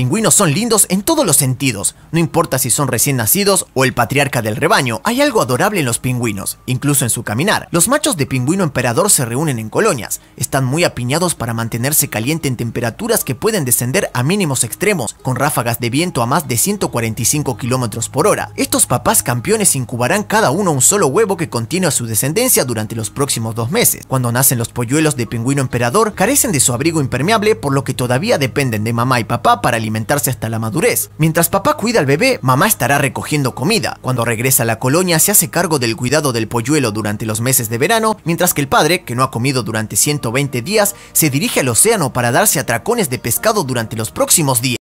pingüinos son lindos en todos los sentidos, no importa si son recién nacidos o el patriarca del rebaño, hay algo adorable en los pingüinos, incluso en su caminar. Los machos de pingüino emperador se reúnen en colonias, están muy apiñados para mantenerse caliente en temperaturas que pueden descender a mínimos extremos, con ráfagas de viento a más de 145 km por hora. Estos papás campeones incubarán cada uno un solo huevo que contiene a su descendencia durante los próximos dos meses. Cuando nacen los polluelos de pingüino emperador, carecen de su abrigo impermeable, por lo que todavía dependen de mamá y papá para alimentarse hasta la madurez. Mientras papá cuida al bebé, mamá estará recogiendo comida. Cuando regresa a la colonia, se hace cargo del cuidado del polluelo durante los meses de verano, mientras que el padre, que no ha comido durante 120 días, se dirige al océano para darse atracones de pescado durante los próximos días.